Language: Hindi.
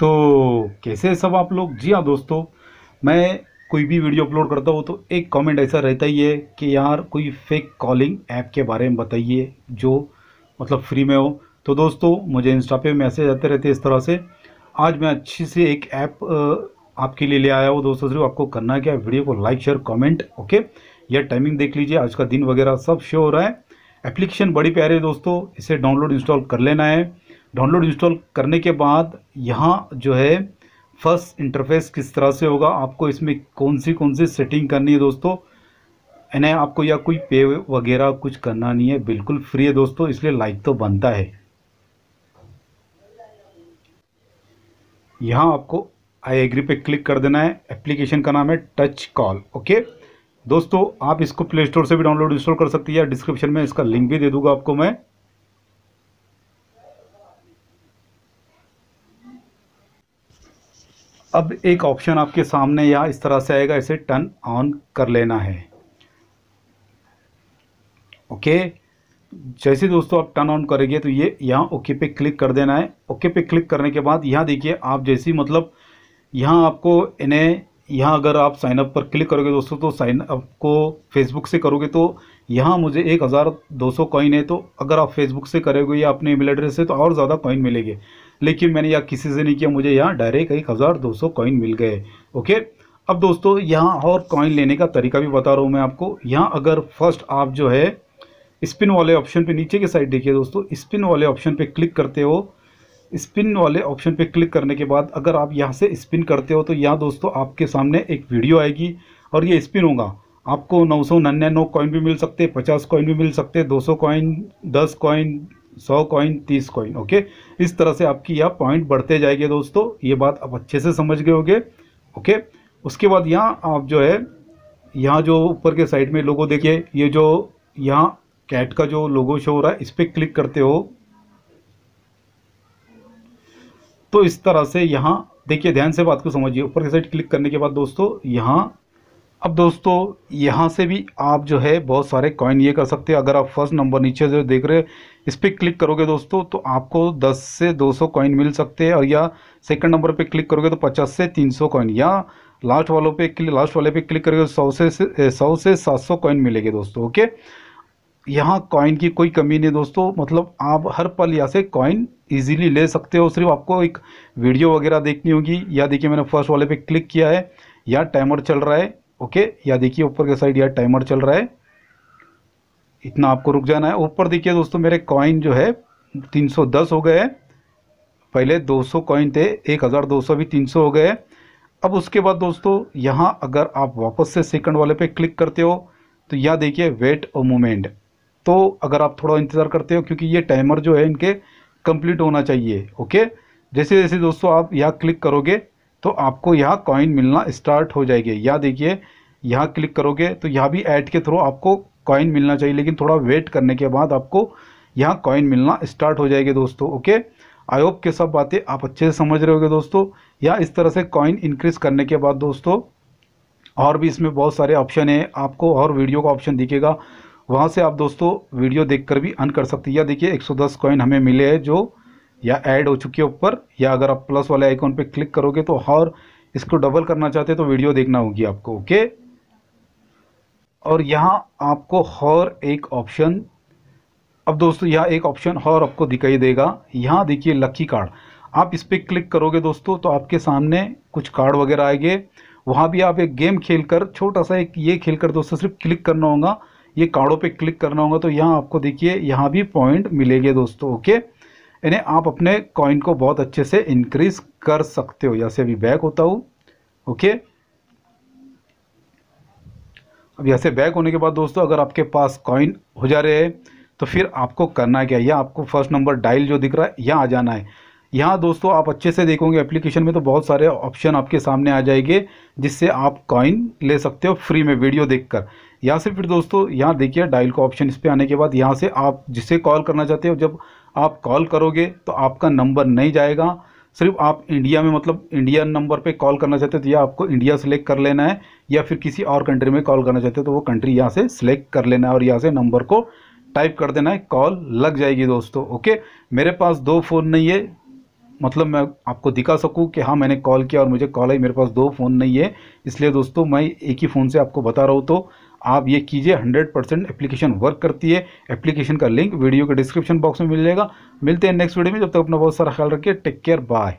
तो कैसे सब आप लोग जी हाँ दोस्तों मैं कोई भी वीडियो अपलोड करता हूँ तो एक कमेंट ऐसा रहता ही है कि यार कोई फेक कॉलिंग ऐप के बारे में बताइए जो मतलब फ्री में हो तो दोस्तों मुझे इंस्टा पे मैसेज आते रहते हैं इस तरह से आज मैं अच्छी से एक ऐप आपके लिए ले आया हूँ दोस्तों सिर्फ आपको करना क्या वीडियो को लाइक शेयर कॉमेंट ओके या टाइमिंग देख लीजिए आज का दिन वगैरह सब शो हो रहा है एप्लीकेशन बड़ी प्यारी है दोस्तों इसे डाउनलोड इंस्टॉल कर लेना है डाउनलोड इंस्टॉल करने के बाद यहाँ जो है फर्स्ट इंटरफेस किस तरह से होगा आपको इसमें कौन सी कौन सी सेटिंग करनी है दोस्तों यानी आपको या कोई पे वगैरह कुछ करना नहीं है बिल्कुल फ्री है दोस्तों इसलिए लाइक तो बनता है यहाँ आपको आई एग्री पे क्लिक कर देना है एप्लीकेशन का नाम है टच कॉल ओके दोस्तों आप इसको प्ले स्टोर से भी डाउनलोड इंस्टॉल कर सकती है डिस्क्रिप्शन में इसका लिंक भी दे दूंगा आपको मैं अब एक ऑप्शन आपके सामने या इस तरह से आएगा इसे टर्न ऑन कर लेना है ओके जैसे दोस्तों आप टर्न ऑन करेंगे तो ये यहाँ ओके पे क्लिक कर देना है ओके पे क्लिक करने के बाद यहाँ देखिए आप जैसी मतलब यहाँ आपको इन्हें यहाँ अगर आप साइनअप पर क्लिक करोगे दोस्तों तो साइन अप को फेसबुक से करोगे तो यहाँ मुझे एक हज़ार दो सौ कॉइन है तो अगर आप फेसबुक से करोगे या अपने ईमेल एड्रेस से तो और ज़्यादा कॉइन मिलेगी लेकिन मैंने यहाँ किसी से नहीं किया मुझे यहाँ डायरेक्ट एक हज़ार दो सौ कॉइन मिल गए ओके अब दोस्तों यहाँ और कॉइन लेने का तरीका भी बता रहा हूँ मैं आपको यहाँ अगर फर्स्ट आप जो है स्पिन वाले ऑप्शन पर नीचे के साइड देखिए दोस्तों स्पिन वाले ऑप्शन पर क्लिक करते हो स्पिन वाले ऑप्शन पर क्लिक करने के बाद अगर आप यहाँ से स्पिन करते हो तो यहाँ दोस्तों आपके सामने एक वीडियो आएगी और ये स्पिन होगा आपको नौ सौ निन्यानवे कॉइन भी मिल सकते हैं पचास कॉइन भी मिल सकते हैं दो सौ कॉइन दस कॉइन सौ कॉइन तीस कॉइन ओके इस तरह से आपकी यह पॉइंट बढ़ते जाएंगे दोस्तों ये बात आप अच्छे से समझ गए होगे ओके उसके बाद यहाँ आप जो है यहाँ जो ऊपर के साइड में लोगो देखिए ये जो यहाँ कैट का जो लोगो शो हो रहा है इस पर क्लिक करते हो तो इस तरह से यहाँ देखिए ध्यान से बात को समझिए ऊपर के साइड क्लिक करने के बाद दोस्तों यहाँ अब दोस्तों यहाँ से भी आप जो है बहुत सारे कॉइन ये कर सकते हैं अगर आप फर्स्ट नंबर नीचे जो देख रहे इस पर क्लिक करोगे दोस्तों तो आपको 10 से 200 कॉइन मिल सकते हैं और या सेकंड नंबर पे क्लिक करोगे तो 50 से 300 कॉइन या लास्ट वालों पे क्लिक लास्ट वाले पे क्लिक करोगे तो 100 से 100 से 700 कॉइन मिलेगी दोस्तों ओके यहाँ कॉइन की कोई कमी नहीं दोस्तों मतलब आप हर पल यहाँ से कॉइन ईज़िली ले सकते हो सिर्फ आपको एक वीडियो वगैरह देखनी होगी या देखिए मैंने फर्स्ट वाले पे क्लिक किया है या टाइमर चल रहा है ओके या देखिए ऊपर के साइड यार टाइमर चल रहा है इतना आपको रुक जाना है ऊपर देखिए दोस्तों मेरे कॉइन जो है 310 हो गए हैं पहले 200 कॉइन थे 1200 भी 300 हो गए अब उसके बाद दोस्तों यहाँ अगर आप वापस से सेकंड वाले पे क्लिक करते हो तो यहाँ देखिए वेट और मोमेंट तो अगर आप थोड़ा इंतज़ार करते हो क्योंकि ये टाइमर जो है इनके कंप्लीट होना चाहिए ओके जैसे जैसे दोस्तों आप यहाँ क्लिक करोगे तो आपको यहाँ कॉइन मिलना स्टार्ट हो जाएगी या देखिए यहाँ क्लिक करोगे तो यहाँ भी ऐड के थ्रू आपको कॉइन मिलना चाहिए लेकिन थोड़ा वेट करने के बाद आपको यहाँ कॉइन मिलना स्टार्ट हो जाएगी दोस्तों ओके आई होप के सब बातें आप अच्छे से समझ रहे होगे दोस्तों या इस तरह से कॉइन इंक्रीज़ करने के बाद दोस्तों और भी इसमें बहुत सारे ऑप्शन हैं आपको और वीडियो का ऑप्शन दिखेगा वहाँ से आप दोस्तों वीडियो देखकर भी अन कर सकते हैं या देखिए 110 कॉइन हमें मिले हैं जो या ऐड हो चुकी है ऊपर या अगर आप प्लस वाले आइकॉन पे क्लिक करोगे तो और इसको डबल करना चाहते हैं तो वीडियो देखना होगी आपको ओके और यहाँ आपको हॉर एक ऑप्शन अब दोस्तों यहाँ एक ऑप्शन हॉर आपको दिखाई देगा यहाँ देखिए लकी कार्ड आप इस पर क्लिक करोगे दोस्तों तो आपके सामने कुछ कार्ड वगैरह आएंगे वहाँ भी आप एक गेम खेलकर छोटा सा एक ये खेलकर दोस्तों सिर्फ क्लिक करना होगा ये कार्डों पे क्लिक करना होगा तो यहाँ आपको देखिए यहाँ भी पॉइंट मिलेंगे दोस्तों ओके यानी आप अपने कॉइन को बहुत अच्छे से इंक्रीज कर सकते हो यहाँ से अभी बैक होता हूँ ओके अब यहाँ से बैक होने के बाद दोस्तों अगर आपके पास कॉइन हो जा रहे हैं तो फिर आपको करना क्या है या आपको फर्स्ट नंबर डायल जो दिख रहा है यहाँ आ जाना है यहाँ दोस्तों आप अच्छे से देखोगे एप्लीकेशन में तो बहुत सारे ऑप्शन आपके सामने आ जाएंगे जिससे आप कॉइन ले सकते हो फ्री में वीडियो देखकर यहाँ से फिर दोस्तों यहाँ देखिए डायल का ऑप्शन इस पर आने के बाद यहाँ से आप जिसे कॉल करना चाहते हो जब आप कॉल करोगे तो आपका नंबर नहीं जाएगा सिर्फ आप इंडिया में मतलब इंडियन नंबर पे कॉल करना चाहते हो तो या आपको इंडिया सेलेक्ट कर लेना है या फिर किसी और कंट्री में कॉल करना चाहते हो तो वो कंट्री यहाँ से सिलेक्ट कर लेना है और यहाँ से नंबर को टाइप कर देना है कॉल लग जाएगी दोस्तों ओके मेरे पास दो फ़ोन नहीं है मतलब मैं आपको दिखा सकूं कि हाँ मैंने कॉल किया और मुझे कॉल आई मेरे पास दो फ़ोन नहीं है इसलिए दोस्तों मैं एक ही फ़ोन से आपको बता रहा हूँ तो आप ये कीजिए 100 परसेंट एप्लीकेशन वर्क करती है एप्लीकेशन का लिंक वीडियो के डिस्क्रिप्शन बॉक्स में मिल जाएगा मिलते हैं नेक्स्ट वीडियो में जब तक अपना बहुत सारा ख्याल रखिए टेक केयर बाय